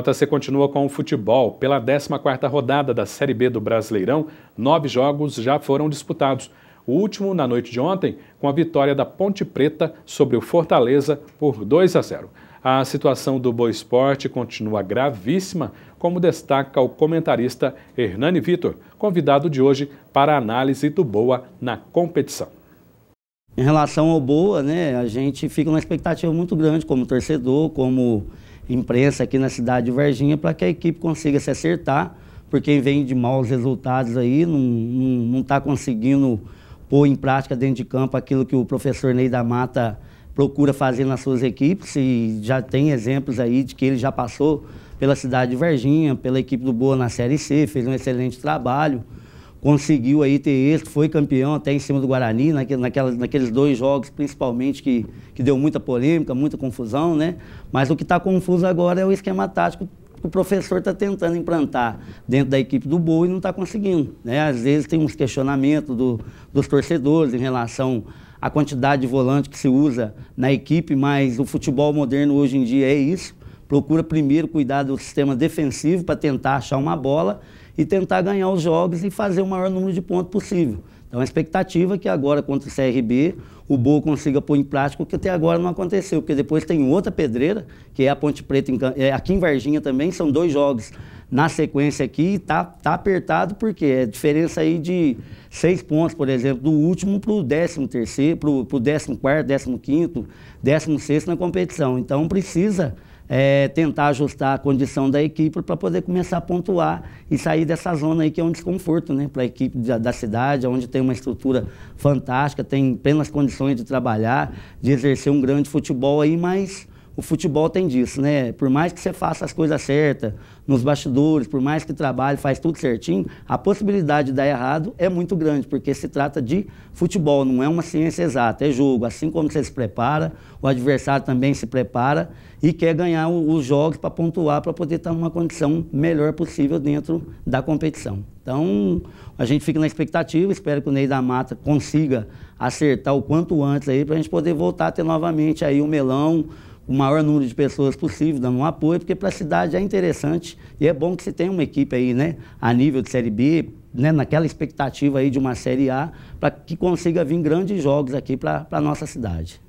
JC continua com o futebol. Pela 14ª rodada da Série B do Brasileirão, nove jogos já foram disputados. O último na noite de ontem, com a vitória da Ponte Preta sobre o Fortaleza por 2 a 0. A situação do Boa Esporte continua gravíssima, como destaca o comentarista Hernani Vitor, convidado de hoje para a análise do Boa na competição. Em relação ao Boa, né, a gente fica uma expectativa muito grande como torcedor, como imprensa aqui na cidade de Varginha para que a equipe consiga se acertar, porque vem de maus resultados aí, não está conseguindo pôr em prática dentro de campo aquilo que o professor Ney da Mata procura fazer nas suas equipes e já tem exemplos aí de que ele já passou pela cidade de Varginha, pela equipe do Boa na Série C, fez um excelente trabalho conseguiu aí ter êxito, foi campeão até em cima do Guarani, naquele, naqueles dois jogos principalmente que, que deu muita polêmica, muita confusão, né? Mas o que está confuso agora é o esquema tático que o professor está tentando implantar dentro da equipe do Boa e não está conseguindo. Né? Às vezes tem uns questionamentos do, dos torcedores em relação à quantidade de volante que se usa na equipe, mas o futebol moderno hoje em dia é isso procura primeiro cuidar do sistema defensivo para tentar achar uma bola e tentar ganhar os jogos e fazer o maior número de pontos possível. Então a expectativa é que agora contra o CRB o Boa consiga pôr em prática o que até agora não aconteceu, porque depois tem outra pedreira, que é a Ponte Preta, em, é, aqui em Varginha também, são dois jogos na sequência aqui e está tá apertado porque é diferença aí de seis pontos, por exemplo, do último para o décimo terceiro, para o décimo quarto, décimo quinto, décimo sexto na competição. Então precisa é, tentar ajustar a condição da equipe para poder começar a pontuar e sair dessa zona aí que é um desconforto né, para a equipe da, da, cidade, onde tem uma estrutura fantástica, tem plenas condições de trabalhar, de exercer um grande futebol aí, mas o futebol tem disso, né? Por mais que você faça as coisas certas nos bastidores, por mais que trabalhe, faz tudo certinho, a possibilidade de dar errado é muito grande, porque se trata de futebol, não é uma ciência exata, é jogo. Assim como você se prepara, o adversário também se prepara e quer ganhar os jogos para pontuar, para poder estar numa condição melhor possível dentro da competição. Então, a gente fica na expectativa, espero que o Ney da Mata consiga acertar o quanto antes aí para a gente poder voltar a ter novamente aí o melão, o maior número de pessoas possível dando um apoio, porque para a cidade é interessante e é bom que se tenha uma equipe aí, né, a nível de Série B, né, naquela expectativa aí de uma Série A, para que consiga vir grandes jogos aqui para a nossa cidade.